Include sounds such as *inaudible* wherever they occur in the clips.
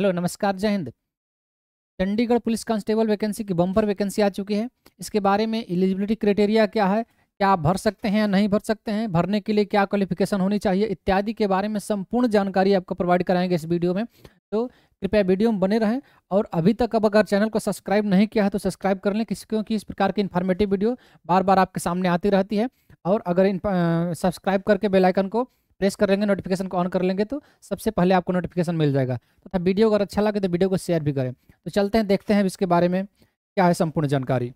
hello नमस्कार जय हिंद चंडीगढ़ पुलिस कांस्टेबल वैकेंसी की बम्पर वैकेंसी आ चुकी है इसके बारे में एलिजिबिलिटी क्राइटेरिया क्या है क्या आप भर सकते हैं या नहीं भर सकते हैं भरने के लिए क्या क्वालिफिकेशन होनी चाहिए इत्यादि के बारे में संपूर्ण जानकारी आपको प्रोवाइड कराएंगे इस वीडियो में तो कृपया वीडियो में बने रहें और अभी तक अब अगर चैनल को सब्सक्राइब नहीं किया है तो सब्सक्राइब कर लें किसी क्योंकि इस प्रकार की इन्फॉर्मेटिव वीडियो बार बार आपके सामने आती रहती है और अगर सब्सक्राइब करके बेलाइकन को प्रेस कर लेंगे नोटिफिकेशन को ऑन कर लेंगे तो सबसे पहले आपको नोटिफिकेशन मिल जाएगा तथा तो वीडियो अगर अच्छा लगे तो वीडियो को शेयर भी करें तो चलते हैं देखते हैं इसके बारे में क्या है संपूर्ण जानकारी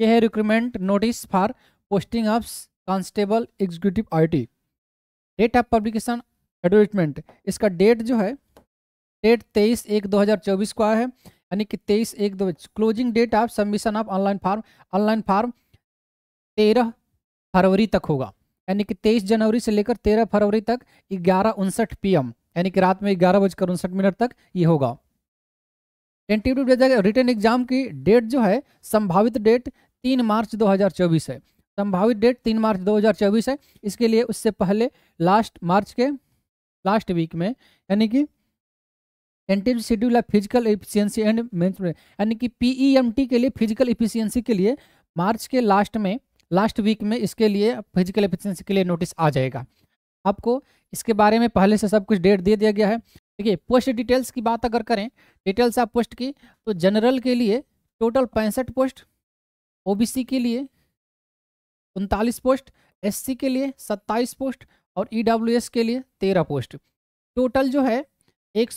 ये है recruitment notice for posting of constable executive IT date of publication advertisement इसका डेट जो है डेट तेईस एक दो हज़ार चौबीस को आया है यानी कि तेईस एक दो closing date of submission of online form online form तेरह फरवरी तक होगा यानी कि तेईस जनवरी से लेकर तेरह फरवरी तक ग्यारह उनसठ पी यानी कि रात में ग्यारह बजकर उनसठ मिनट तक ये होगा टेंटेटिव रिटर्न एग्जाम की डेट जो है संभावित डेट तीन मार्च 2024 है संभावित डेट तीन मार्च 2024 है इसके लिए उससे पहले लास्ट मार्च के लास्ट वीक में यानी कि tentative schedule of physical efficiency and यानी कि पीईएमटी e के लिए फिजिकल इफिशियंसी के लिए मार्च के लास्ट में लास्ट वीक में इसके लिए फिजिकल एफिशिएंसी के लिए नोटिस आ जाएगा आपको इसके बारे में पहले से सब कुछ डेट दे दिया गया है देखिए पोस्ट डिटेल्स की बात अगर करें डिटेल्स आप पोस्ट की तो जनरल के लिए टोटल पैंसठ पोस्ट ओ के लिए उनतालीस पोस्ट एस के लिए सत्ताईस पोस्ट और ई e के लिए तेरह पोस्ट टोटल जो है एक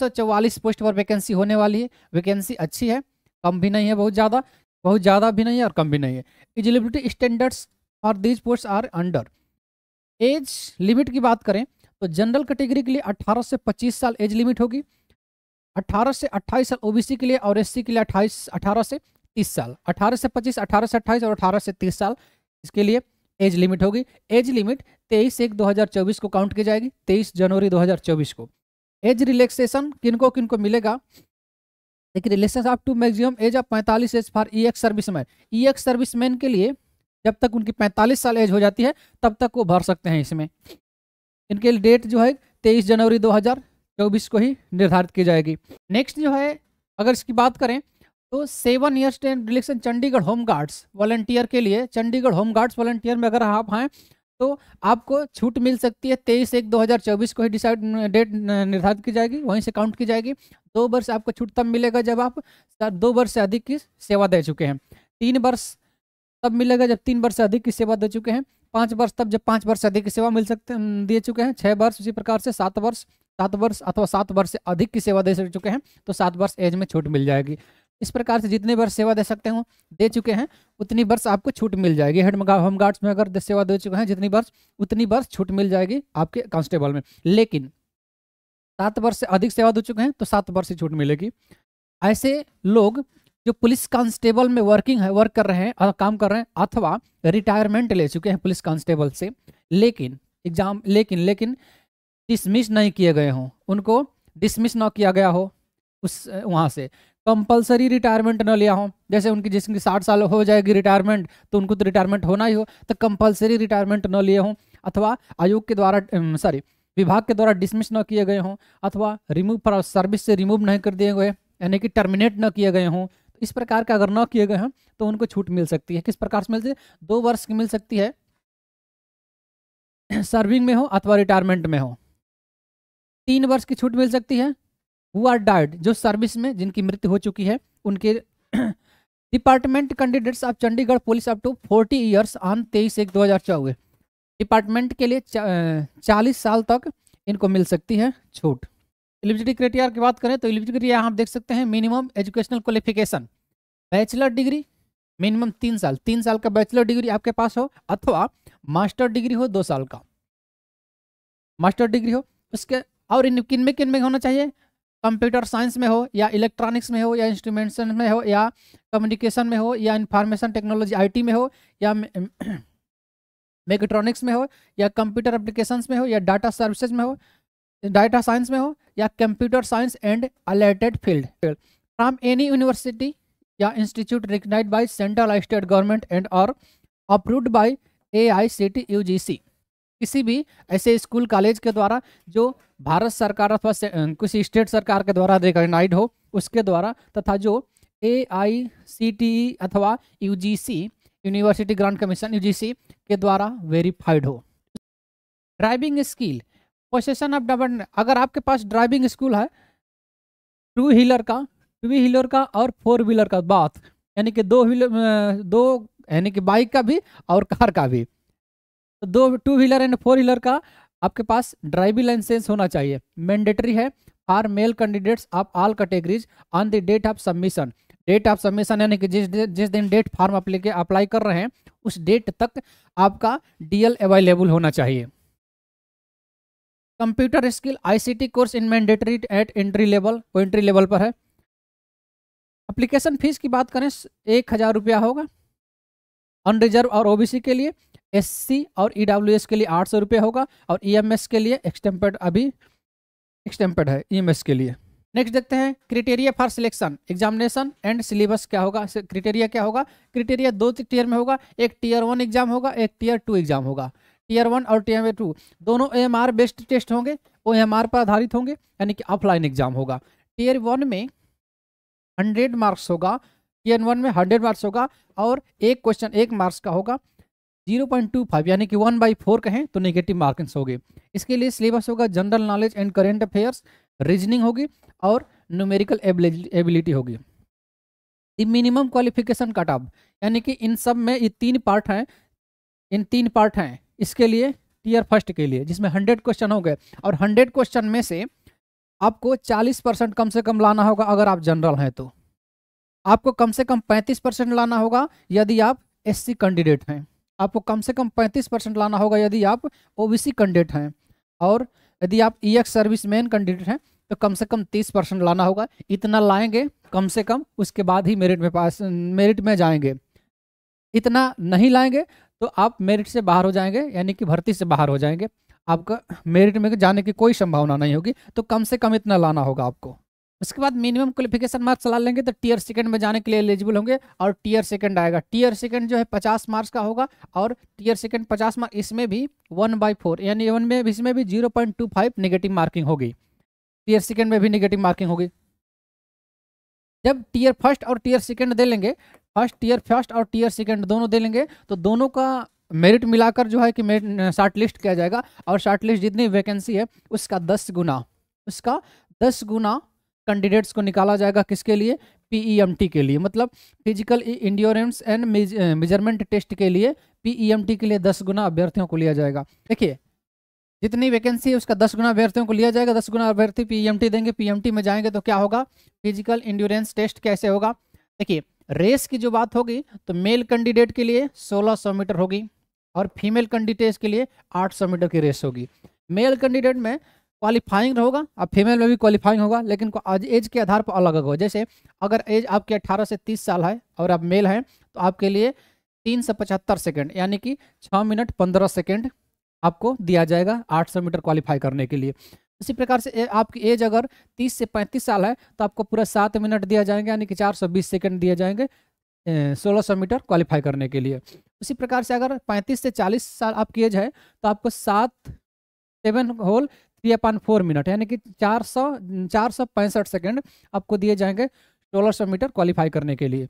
पोस्ट पर वैकेंसी होने वाली है वैकेंसी अच्छी है कम भी नहीं है बहुत ज़्यादा बहुत ज़्यादा भी नहीं है और कम भी नहीं है एलिजिबिलिटी स्टैंडर्ड्स और these post are under age limit की बात करें तो जनरल कैटेगरी के लिए 18 से 25 साल एज लिमिट होगी 18 से 28 साल ओबीसी के लिए और एससी के लिए 28 18 से 30 साल 18 से 25 18 से 28 और 18 से 30 साल इसके लिए एज लिमिट होगी एज लिमिट 23 एक 2024 को काउंट की जाएगी 23 जनवरी 2024 को एज रिलैक्सेशन किनको किनको मिलेगा देखिए relaxation up to maximum age of पैंतालीस age for e x man e x man के लिए जब तक उनकी पैंतालीस साल एज हो जाती है तब तक वो भर सकते हैं इसमें इनके लिए डेट जो है तेईस जनवरी दो हज़ार चौबीस को ही निर्धारित की जाएगी नेक्स्ट जो है अगर इसकी बात करें तो seven years ten relaxation Chandigarh home guards volunteer के लिए चंडीगढ़ होम गार्ड्स वॉलेंटियर में अगर आप हैं तो आपको छूट मिल सकती है तेईस एक 2024 को ही डिसाइड डेट निर्धारित की जाएगी वहीं से काउंट की जाएगी दो वर्ष आपको छूट तब मिलेगा जब आप दो वर्ष से अधिक की सेवा दे चुके हैं तीन वर्ष तब मिलेगा जब तीन वर्ष से अधिक की सेवा दे चुके हैं पाँच वर्ष तब जब पाँच वर्ष से अधिक की सेवा मिल सकते दिए चुके हैं छः वर्ष उसी प्रकार से सात वर्ष सात वर्ष अथवा सात वर्ष से अधिक की सेवा दे चुके हैं तो सात वर्ष एज में छूट मिल जाएगी इस प्रकार से जितने वर्ष सेवा दे सकते हो दे चुके हैं उतनी वर्ष आपको छूट मिल जाएगी हेड होम गार्ड्स में अगर सेवा दे चुके हैं जितनी वर्ष उतनी वर्ष छूट मिल जाएगी आपके कांस्टेबल में लेकिन सात वर्ष से अधिक सेवा दे चुके हैं तो सात वर्ष ही छूट मिलेगी ऐसे लोग जो पुलिस कांस्टेबल में वर्किंग है वर्क कर रहे हैं काम कर रहे हैं अथवा रिटायरमेंट ले चुके हैं पुलिस कांस्टेबल से लेकिन एग्जाम लेकिन लेकिन डिसमिस नहीं किए गए हों उनको डिसमिस ना किया गया हो उस वहाँ से कंपलसरी रिटायरमेंट ना लिया हो जैसे उनकी जिसकी साठ साल हो जाएगी रिटायरमेंट तो उनको तो रिटायरमेंट होना ही हो तो कंपलसरी रिटायरमेंट न लिए हों अथवा आयोग के द्वारा सॉरी विभाग के द्वारा डिसमिस न किए गए हों अथवा रिमूव सर्विस से रिमूव नहीं कर दिए गए यानी कि टर्मिनेट न किए गए हों तो इस प्रकार का अगर न किए गए हों तो उनको छूट मिल सकती है किस प्रकार से मिलती है दो वर्ष की मिल सकती है सर्विंग *clears throat* में हो अथवा रिटायरमेंट में हो तीन वर्ष की छूट मिल सकती है हु आर डाइड जो सर्विस में जिनकी मृत्यु हो चुकी है उनके department candidates of Chandigarh police up to forty years on तेईस एक दो हज़ार चौबीस डिपार्टमेंट के लिए चालीस साल तक इनको मिल सकती है छूट एलिजिबिलिटी क्राइटेरिया की बात करें तो एलिजिबिलिटी आप देख सकते हैं minimum educational qualification bachelor degree minimum तीन साल तीन साल का बैचलर डिग्री आपके पास हो अथवा मास्टर डिग्री हो दो साल का मास्टर डिग्री हो उसके और इन किन में किन में होना चाहिए कंप्यूटर साइंस में हो या इलेक्ट्रॉनिक्स में हो या इंस्ट्रूमेंटेशन में हो या कम्युनिकेशन में हो या इंफॉर्मेशन टेक्नोलॉजी आईटी में हो या *clears throat* मेकेट्रॉनिक्स में हो या कंप्यूटर एप्लीकेशंस में हो या डाटा सर्विसेज में हो डाटा साइंस में हो या computer science and allied field from any university या institute recognize by central state government and और approved by A I C T U G C किसी भी ऐसे स्कूल कॉलेज के द्वारा जो भारत सरकार अथवा किसी स्टेट सरकार के द्वारा रिकॉग्नाइज हो उसके द्वारा तथा जो ए आई सी टी ई अथवा U G C university grant commission U G C के द्वारा वेरीफाइड हो driving skill possession of double अगर आपके पास ड्राइविंग स्कूल है टू व्हीलर का टू व्हीलर का और फोर व्हीलर का बात यानी कि दो व्हीलर दो यानी कि बाइक का भी और कार का भी तो दो two wheeler and four wheeler का आपके पास ड्राइविंग लाइसेंस होना चाहिए मैंडेटरी है for male candidates of all categories on the date of submission date of submission यानी कि जिस जिस दिन डेट फॉर्म आप लेके अप्लाई कर रहे हैं उस डेट तक आपका डीएल अवेलेबल होना चाहिए computer skill ICT course in mandatory at entry level वो एंट्री लेवल पर है अप्लीकेशन फीस की बात करें एक हज़ार रुपया होगा अनरिजर्व और ओबीसी के लिए एससी और ईडब्ल्यूएस e के लिए आठ सौ रुपये होगा और ईएमएस e के लिए एक्सटेम्पर्ड अभी एक्सटेम्पर्ड है ईएमएस e के लिए नेक्स्ट देखते हैं criteria for selection examination and syllabus क्या होगा क्रिटेरिया क्या होगा क्रिटेरिया दो टीयर में होगा एक टीयर वन एग्जाम होगा एक टीयर टू एग्जाम होगा टीयर वन और टीयर टू दोनों ए बेस्ड टेस्ट होंगे ओ एम पर आधारित होंगे यानी कि ऑफलाइन एग्जाम होगा टीयर वन में हंड्रेड मार्क्स होगा टीयर वन में हंड्रेड मार्क्स होगा और एक क्वेश्चन एक मार्क्स का होगा जीरो पॉइंट टू फाइव यानी कि वन बाई फोर कहें तो नेगेटिव मार्किंग्स होगी इसके लिए सिलेबस होगा general knowledge and current affairs reasoning होगी और न्यूमेरिकल एबिलिटी होगी मिनिमम क्वालिफिकेशन कट ऑफ यानी कि इन सब में ये तीन पार्ट हैं इन तीन पार्ट हैं इसके लिए टीयर फर्स्ट के लिए जिसमें हंड्रेड क्वेश्चन हो गए और हंड्रेड क्वेश्चन में से आपको चालीस परसेंट कम से कम लाना होगा अगर आप जनरल हैं तो आपको कम से कम पैंतीस परसेंट लाना होगा यदि आप एससी कैंडिडेट हैं आपको कम से कम पैंतीस परसेंट लाना होगा यदि आप ओबीसी कैंडिडेट हैं और यदि आप e x service man candidate हैं तो कम से कम तीस परसेंट लाना होगा इतना लाएंगे कम से कम उसके बाद ही मेरिट में पास मेरिट में जाएंगे इतना नहीं लाएंगे तो आप मेरिट से बाहर हो जाएंगे यानी कि भर्ती से बाहर हो जाएंगे आपका मेरिट में जाने की कोई संभावना नहीं होगी तो कम से कम इतना लाना होगा आपको उसके बाद मिनिमम क्वालिफिकेशन मार्क्स ला लेंगे तो टीयर सेकंड में जाने के लिए एलिजिबल होंगे और टीयर सेकंड आएगा टीयर सेकंड जो है पचास मार्क्स का होगा और टीयर सेकंड पचास मार्क्स इसमें भी वन बाई फोर यानी वन में इसमें भी zero point two five negative marking होगी टीयर सेकंड में भी निगेटिव मार्किंग होगी जब टीयर फर्स्ट और टीयर सेकेंड दे लेंगे फर्स्ट टीयर फर्स्ट और टीयर सेकेंड दोनों दे लेंगे तो दोनों का मेरिट मिलाकर जो है कि मेरिट शार्ट लिस्ट किया जाएगा और शार्ट लिस्ट जितनी वैकेंसी है उसका दस गुना उसका दस गुना कैंडिडेट्स को निकाला जाएगा किसके लिए पीईएमटी e के लिए मतलब physical endurance and measurement test के लिए पीईएमटी e के लिए दस गुना अभ्यर्थियों को लिया जाएगा देखिए जितनी वैकेंसी है उसका दस गुना अभ्यर्थियों को लिया जाएगा दस गुना अभ्यर्थी पीएमटी e देंगे पीएमटी में जाएंगे तो क्या होगा फिजिकल इंड्योरेंस टेस्ट कैसे होगा देखिए रेस की जो बात होगी तो मेल कैंडिडेट के लिए सोलह सौ मीटर होगी और फीमेल कैंडिडेट के लिए आठ सौ मीटर की रेस होगी मेल कैंडिडेट में क्वालिफाइंग होगा अब फीमेल में भी क्वालिफाइंग होगा लेकिन एज के आधार पर अलग अलग होगा जैसे अगर एज आपके अट्ठारह से तीस साल है और आप मेल हैं तो आपके लिए तीन सौ पचहत्तर सेकेंड यानी कि छः मिनट पंद्रह सेकेंड आपको दिया जाएगा आठ सौ मीटर क्वालिफाई करने के लिए इसी प्रकार से आपकी एज अगर तीस से पैंतीस साल है तो आपको पूरा सात मिनट दिया जाएंगे यानी कि चार सौ बीस सेकेंड दिए जाएंगे सोलह सौ मीटर क्वालिफाई करने के लिए उसी प्रकार से अगर पैंतीस से चालीस साल आपकी एज है तो आपको सात seven whole three upon four minute यानी कि चार सौ चार सौ पैंसठ सेकेंड आपको दिए जाएंगे सोलह सौ मीटर क्वालिफाई करने के लिए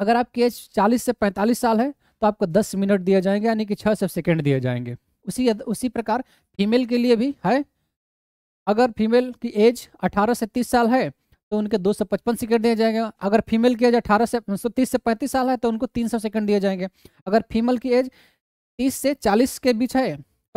अगर आपकी एज चालीस से पैंतालीस साल है तो आपको दस मिनट दिए जाएंगे यानी कि छः सौ सेकेंड दिए जाएंगे उसी उसी प्रकार फीमेल के लिए भी है अगर फीमेल की एज अठारह से तीस साल है तो उनके दो सौ पचपन सेकेंड दिए जाएंगे अगर फीमेल की एज अठारह से तीस से पैंतीस साल है तो उनको तीन सौ सेकेंड दिए जाएंगे अगर फीमेल की एज तीस से चालीस के बीच है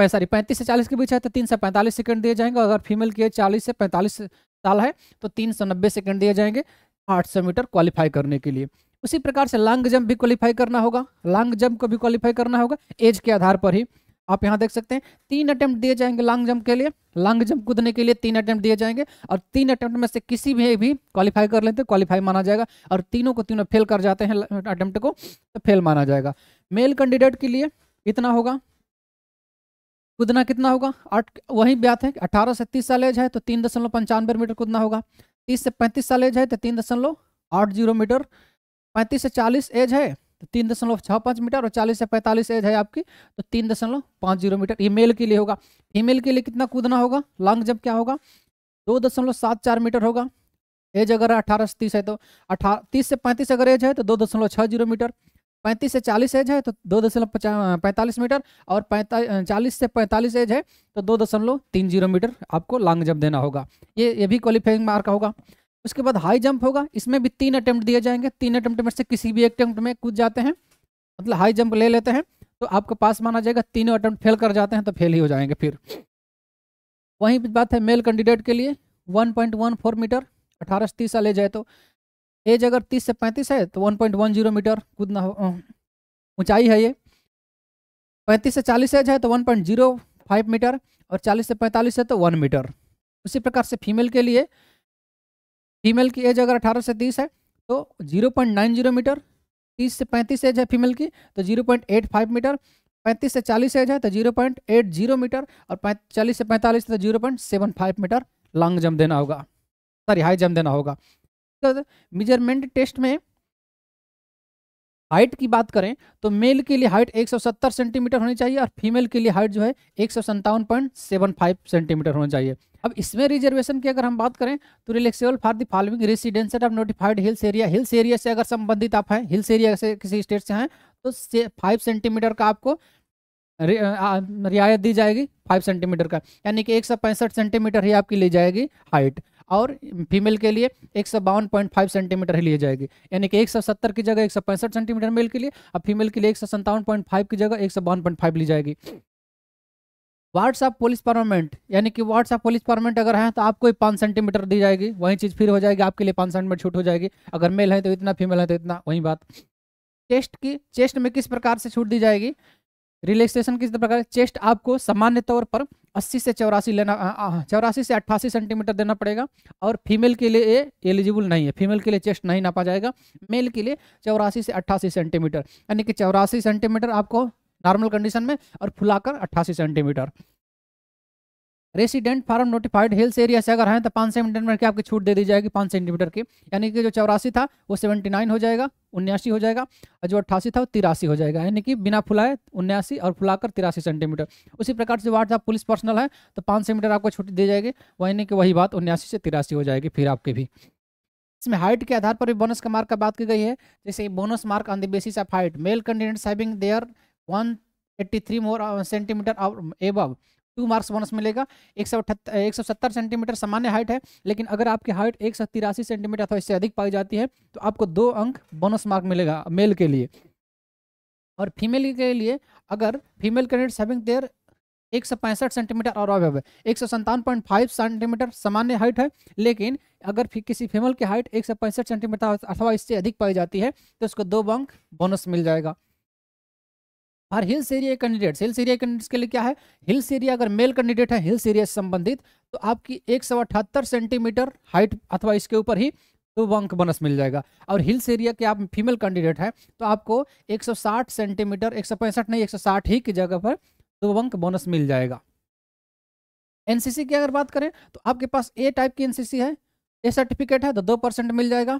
सॉरी पैंतीस से चालीस के बीच है तो तीन सौ पैंतालीस सेकंड दिए जाएंगे अगर फीमेल की एज चालीस से पैंतालीस साल है तो तीन सौ नब्बे सेकेंड दिए जाएंगे आठ सौ मीटर क्वालिफाई करने के लिए उसी प्रकार से लॉन्ग जंप भी क्वालिफाई करना होगा लॉन्ग जंप को भी क्वालिफाई करना होगा एज के आधार पर ही आप यहाँ देख सकते हैं तीन अटैम्प्ट दिए जाएंगे लॉन्ग जंप के लिए लॉन्ग जंप कूदने के लिए तीन अटैम्प्ट दिए जाएंगे और तीन अटैम्प्ट में से किसी भी भी क्वालिफाई कर लेते हैं क्वालिफाई माना जाएगा और तीनों को तीनों फेल कर जाते हैं अटैम्प्ट को तो फेल माना जाएगा मेल कैंडिडेट के लिए इतना होगा कूदना कितना होगा आठ वही ब्यात है अठारह से तीस साल एज है तो तीन दशमलव पंचानवे मीटर कूदना होगा तीस से पैंतीस साल एज है तो तीन दशमलव आठ जीरो मीटर पैंतीस से चालीस एज है तो तीन दशमलव छः पाँच मीटर और चालीस से पैंतालीस एज है आपकी तो तीन दशमलव पाँच जीरो मीटर ई मेल के लिए होगा फीमेल के लिए कितना कूदना होगा लॉन्ग जंप क्या होगा दो दशमलव सात चार मीटर होगा एज अगर अठारह से तीस है तो अठारह तीस से पैंतीस अगर एज है तो दो दशमलव छः जीरो मीटर पैंतीस से चालीस एज है तो दो दशमलव पैंतालीस मीटर और पैंतालीस चालीस से पैंतालीस एज है तो दो दशमलव तीन जीरो मीटर आपको लॉन्ग जंप देना होगा ये ये भी क्वालिफाइंग मार्क होगा उसके बाद हाई जंप होगा इसमें भी तीन अटैम्प्ट दिए जाएंगे तीन अटैम्प्ट में से किसी भी अटैम्प्ट में कूद जाते हैं मतलब हाई जंप ले लेते हैं तो आपको पास माना जाएगा तीनों अटैम्प्ट फेल कर जाते हैं तो फेल ही हो जाएंगे फिर वहीं बात है मेल कैंडिडेट के लिए वन मीटर अठारह से तीस साल एज है तो एज अगर तीस से पैंतीस है तो one point one zero metre कूदना ऊंचाई है ये पैंतीस से चालीस एज है तो one point zero five metre और चालीस से पैंतालीस है तो वन मीटर उसी प्रकार से फीमेल के लिए फीमेल की एज अगर अठारह से तीस है तो zero point nine zero metre तीस से पैंतीस एज है फीमेल की तो zero point eight five metre पैंतीस से चालीस एज है तो zero point eight zero metre और चालीस से पैंतालीस तो zero point seven five metre long jump देना होगा सॉरी हाई जम्प देना होगा मेजरमेंट टेस्ट में हाइट की बात करें तो मेल के लिए हाइट 170 सेंटीमीटर होनी चाहिए और फीमेल के लिए हाइट जो है एक सेंटीमीटर होना चाहिए अब इसमें रिजर्वेशन की अगर हम बात करें तो relaxable for the following residence of notified hills area hills area से अगर संबंधित आप हैं हिल्स एरिया से किसी स्टेट से हैं तो से, फाइव सेंटीमीटर का आपको रियायत दी जाएगी फाइव सेंटीमीटर का यानी कि एक सेंटीमीटर ही आपकी ली जाएगी हाइट और फीमेल के लिए एक सेंटीमीटर ही लिए जाएगी यानी कि एक की जगह एक सेंटीमीटर मेल के लिए और फीमेल के लिए एक की जगह एक ली जाएगी वार्ड्स ऑफ पुलिस परमानेंट यानी कि वार्ड्स ऑफ पुलिस परमानेंट अगर है तो आपको पाँच सेंटीमीटर दी जाएगी वही चीज़ फिर हो जाएगी आपके लिए पाँच सेंटीमीटर छूट हो जाएगी अगर मेल है तो इतना फीमेल है तो इतना वही बात चेस्ट की चेस्ट में किस प्रकार से छूट दी जाएगी रिलैक्सेशन किस प्रकार चेस्ट आपको सामान्य तौर पर 80 से चौरासी लेना चौरासी से अट्ठासी सेंटीमीटर देना पड़ेगा और फीमेल के लिए ये एलिजिबल नहीं है फीमेल के लिए चेस्ट नहीं नापा जाएगा मेल के लिए चौरासी से अट्ठासी सेंटीमीटर यानी कि चौरासी सेंटीमीटर आपको नॉर्मल कंडीशन में और फुलाकर अट्ठासी centimetre resident from notified hills area से अगर हैं तो पाँच सेंटीमीटर की आपकी छूट दे दी जाएगी पाँच सेंटीमीटर की यानी कि जो चौरासी था वो सेवेंटी नाइन हो जाएगा उन्यासी हो जाएगा और जो अट्ठासी था वो तिरासी हो जाएगा यानी कि बिना फुलाए उन्यासी और फुलाकर तिरासी सेंटीमीटर उसी प्रकार से वार्ड आप पुलिस पर्सनल है तो पाँच सेंटीमीटर आपको छूट दी जाएगी वही कि वही बात उन्यासी से तिरासी हो जाएगी फिर आपकी भी इसमें हाइट के आधार पर भी बोनस का मार्क का बात की गई है जैसे bonus mark on the basis of height male candidates having their one eighty three more centimetre above two marks bonus मिलेगा एक सौ एक सौ सत्तर सेंटीमीटर सामान्य हाइट है लेकिन अगर आपकी हाइट एक सौ तिरासी सेंटीमीटर अथवा इससे अधिक पाई जाती है तो आपको दो अंक बोनस मार्क मिलेगा मेल के लिए और फीमेल के लिए अगर फीमेल कैंडिडेट हैविंग देयर एक सौ पैंसठ सेंटीमीटर और अवैव एक सौ संतावन पॉइंट फाइव सेंटीमीटर सामान्य हाइट है लेकिन अगर किसी फीमेल की हाइट एक सौ पैंसठ सेंटीमीटर अथवा इससे अधिक पाई जाती है तो उसको दो अंक बोनस मिल जाएगा और hills area candidates hills area candidates के लिए क्या है हिल्स एरिया अगर मेल कैंडिडेट है हिल्स एरिया से संबंधित तो आपकी एक सौ अठहत्तर सेंटीमीटर हाइट अथवा इसके ऊपर ही तो वंक बनस मिल जाएगा और हिल्स एरिया के आप फीमेल कैंडिडेट हैं तो आपको 160 सेंटीमीटर एक नहीं 160 ही की जगह पर तो वंक बोनस मिल जाएगा एनसीसी की अगर बात करें तो आपके पास ए टाइप की एनसीसी है ए सर्टिफिकेट है तो दो परसेंट मिल जाएगा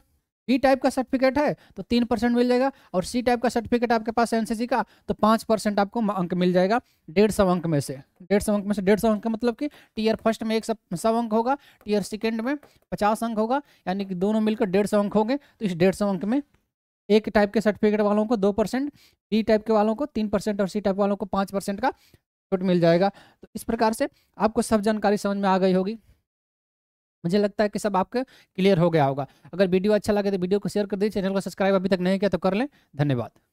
ई e टाइप का सर्टिफिकेट है तो तीन परसेंट मिल जाएगा और सी टाइप का सर्टिफिकेट आपके पास एनसीसी का तो पाँच परसेंट आपको अंक मिल जाएगा डेढ़ सौ अंक में से डेढ़ सौ अंक में से डेढ़ सौ अंक मतलब कि टीयर फर्स्ट में एक सौ अंक होगा टीयर सेकेंड में पचास अंक होगा यानी कि दोनों मिलकर डेढ़ सौ अंक होंगे तो इस डेढ़ सौ अंक में एक टाइप के सर्टिफिकेट वालों को दो परसेंट बी टाइप के वालों को तीन परसेंट और सी टाइप वालों को पाँच परसेंट का छूट मिल जाएगा तो इस प्रकार से आपको सब जानकारी समझ में आ गई होगी मुझे लगता है कि सब आपके क्लियर हो गया होगा अगर वीडियो अच्छा लगे तो वीडियो को शेयर कर दीजिए चैनल को सब्सक्राइब अभी तक नहीं किया तो कर लें धन्यवाद